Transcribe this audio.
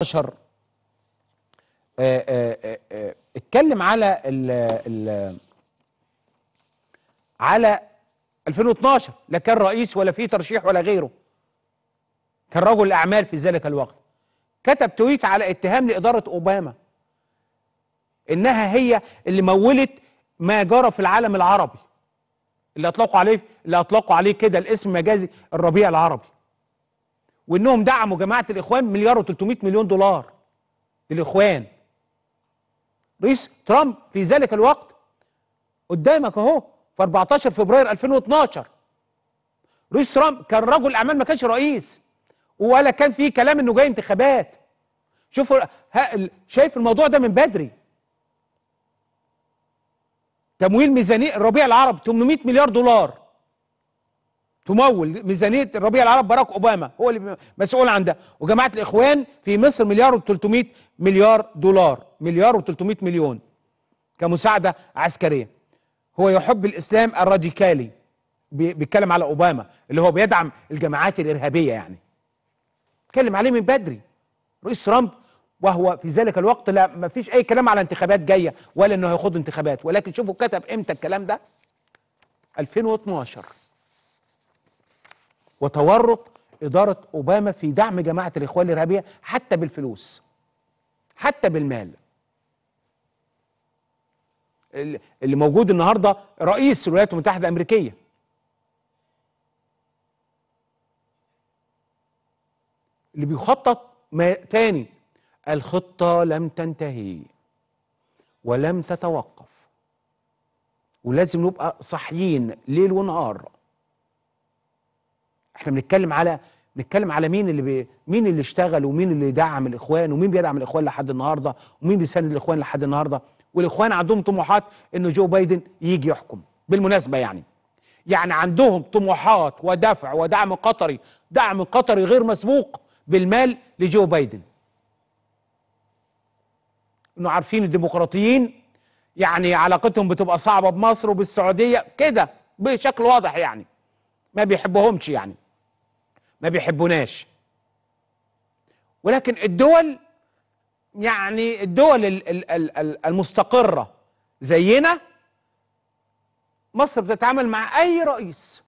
عشر آه، آه، آه، اتكلم على ال ال على 2012 لا كان رئيس ولا في ترشيح ولا غيره كان رجل اعمال في ذلك الوقت كتب تويت على اتهام لاداره اوباما انها هي اللي مولت ما جرى في العالم العربي اللي اطلقوا عليه اللي اطلقوا عليه كده الاسم مجازي الربيع العربي وانهم دعموا جماعه الاخوان مليار و300 مليون دولار للاخوان رئيس ترامب في ذلك الوقت قدامك اهو في 14 فبراير 2012 رئيس ترامب كان رجل اعمال ما كانش رئيس ولا كان في كلام انه جاي انتخابات شوفوا شايف الموضوع ده من بدري تمويل ميزانيه الربيع العربي 800 مليار دولار تمول ميزانيه الربيع العرب باراك اوباما هو اللي مسؤول عن ده وجماعه الاخوان في مصر مليار و300 مليار دولار مليار و300 مليون كمساعده عسكريه هو يحب الاسلام الراديكالي بيتكلم على اوباما اللي هو بيدعم الجماعات الارهابيه يعني اتكلم عليه من بدري رئيس ترامب وهو في ذلك الوقت لا ما فيش اي كلام على انتخابات جايه ولا انه هيخوض انتخابات ولكن شوفوا كتب امتى الكلام ده 2012 وتورط إدارة أوباما في دعم جماعة الإخوان الإرهابية حتى بالفلوس حتى بالمال اللي موجود النهارده رئيس الولايات المتحدة الأمريكية اللي بيخطط ما تاني الخطة لم تنتهي ولم تتوقف ولازم نبقى صاحيين ليل ونهار احنا بنتكلم على نتكلم على مين اللي بي... مين اللي اشتغل ومين اللي دعم الاخوان ومين بيدعم الاخوان لحد النهارده ومين بيساند الاخوان لحد النهارده والاخوان عندهم طموحات انه جو بايدن يجي يحكم بالمناسبه يعني يعني عندهم طموحات ودفع ودعم قطري دعم قطري غير مسبوق بالمال لجو بايدن انه عارفين الديمقراطيين يعني علاقتهم بتبقى صعبه بمصر وبالسعوديه كده بشكل واضح يعني ما بيحبهمش يعني ما بيحبوناش ولكن الدول يعني الدول المستقرة زينا مصر بتتعامل مع أي رئيس